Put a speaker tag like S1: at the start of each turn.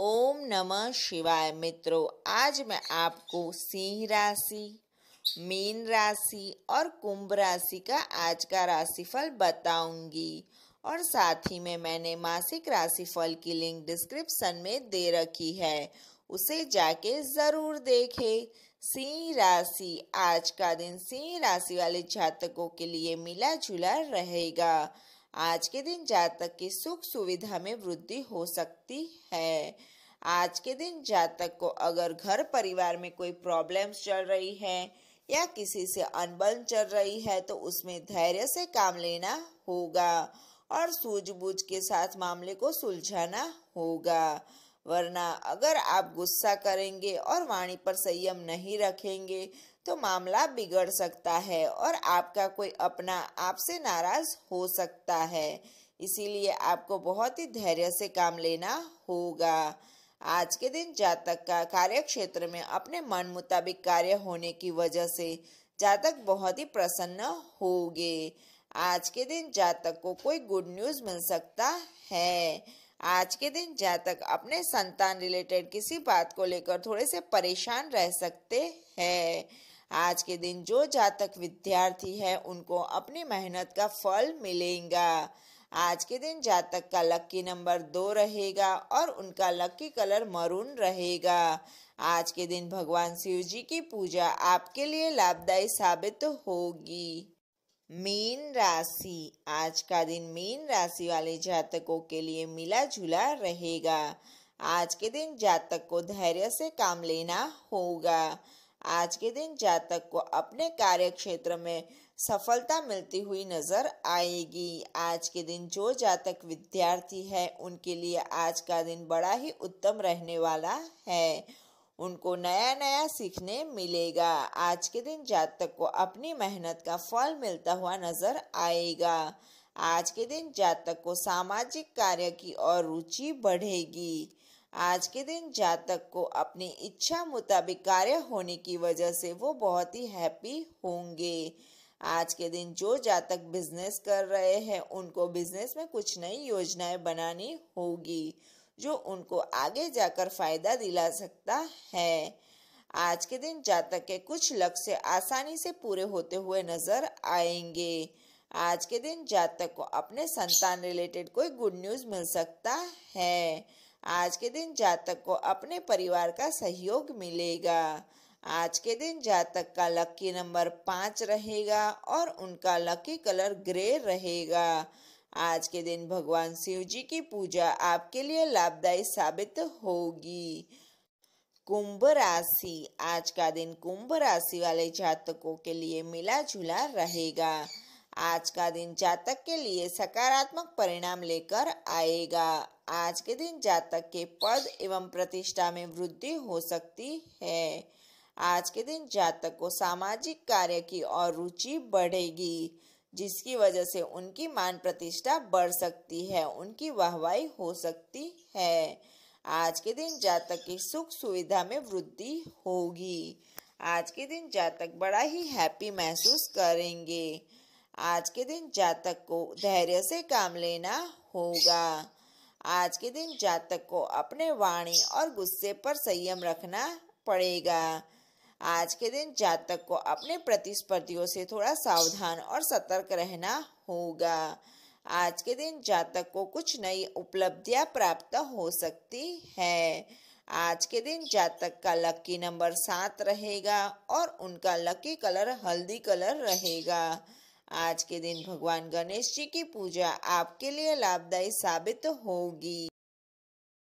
S1: ओम नमः शिवाय मित्रों आज मैं आपको सिंह राशि मीन राशि और कुंभ राशि का आज का राशिफल बताऊंगी और साथ ही में मैंने मासिक राशिफल की लिंक डिस्क्रिप्शन में दे रखी है उसे जाके ज़रूर देखें सिंह राशि आज का दिन सिंह राशि वाले जातकों के लिए मिला जुला रहेगा आज के दिन जातक की सुख सुविधा में वृद्धि हो सकती है आज के दिन जातक को अगर घर परिवार में कोई प्रॉब्लम्स चल रही है या किसी से अनबन चल रही है तो उसमें धैर्य से काम लेना होगा और सूझबूझ के साथ मामले को सुलझाना होगा वरना अगर आप गुस्सा करेंगे और वाणी पर संयम नहीं रखेंगे तो मामला बिगड़ सकता है और आपका कोई अपना आपसे नाराज हो सकता है इसीलिए आपको बहुत ही धैर्य से काम लेना होगा आज के दिन जातक का कार्य क्षेत्र में अपने मन मुताबिक कार्य होने की वजह से जातक बहुत ही प्रसन्न होंगे आज के दिन जातक को कोई गुड न्यूज मिल सकता है आज के दिन जातक अपने संतान रिलेटेड किसी बात को लेकर थोड़े से परेशान रह सकते हैं आज के दिन जो जातक विद्यार्थी है उनको अपनी मेहनत का फल मिलेगा आज के दिन जातक का लक्की नंबर दो रहेगा और उनका लक्की कलर मरून रहेगा आज के दिन भगवान शिव जी की पूजा आपके लिए लाभदायी साबित होगी मीन राशि आज का दिन मीन राशि वाले जातकों के लिए मिला जुला रहेगा आज के दिन जातक को धैर्य से काम लेना होगा आज के दिन जातक को अपने कार्य क्षेत्र में सफलता मिलती हुई नजर आएगी आज के दिन जो जातक विद्यार्थी है उनके लिए आज का दिन बड़ा ही उत्तम रहने वाला है उनको नया नया सीखने मिलेगा आज के दिन जातक को अपनी मेहनत का फल मिलता हुआ नजर आएगा आज के दिन जातक को सामाजिक कार्य की और रुचि बढ़ेगी आज के दिन जातक को अपनी इच्छा मुताबिक कार्य होने की वजह से वो बहुत ही हैप्पी होंगे आज के दिन जो जातक बिजनेस कर रहे हैं उनको बिजनेस में कुछ नई योजनाएं बनानी होगी जो उनको आगे जाकर फायदा दिला सकता है आज के दिन जातक के कुछ लक्ष्य आसानी से पूरे होते हुए नजर आएंगे आज के दिन जातक को अपने संतान रिलेटेड कोई गुड न्यूज मिल सकता है आज के दिन जातक को अपने परिवार का सहयोग मिलेगा आज के दिन जातक का लकी नंबर पाँच रहेगा और उनका लकी कलर ग्रे रहेगा आज के दिन भगवान शिव जी की पूजा आपके लिए लाभदायी साबित होगी कुंभ राशि आज का दिन कुंभ राशि वाले जातकों के लिए मिला जुला रहेगा आज का दिन जातक के लिए सकारात्मक परिणाम लेकर आएगा आज के दिन जातक के पद एवं प्रतिष्ठा में वृद्धि हो सकती है आज के दिन जातक को सामाजिक कार्य की और रुचि बढ़ेगी जिसकी वजह से उनकी मान प्रतिष्ठा बढ़ सकती है उनकी वाहवाही हो सकती है आज के दिन जातक की सुख सुविधा में वृद्धि होगी आज के दिन जातक बड़ा ही हैप्पी महसूस करेंगे आज के दिन जातक को धैर्य से काम लेना होगा आज के दिन जातक को अपने वाणी और गुस्से पर संयम रखना पड़ेगा आज के दिन जातक को अपने प्रतिस्पर्धियों से थोड़ा सावधान और सतर्क रहना होगा आज के दिन जातक को कुछ नई उपलब्धियां प्राप्त हो सकती है आज के दिन जातक का लकी नंबर सात रहेगा और उनका लकी कलर हल्दी कलर रहेगा आज के दिन भगवान गणेश जी की पूजा आपके लिए लाभदायी साबित होगी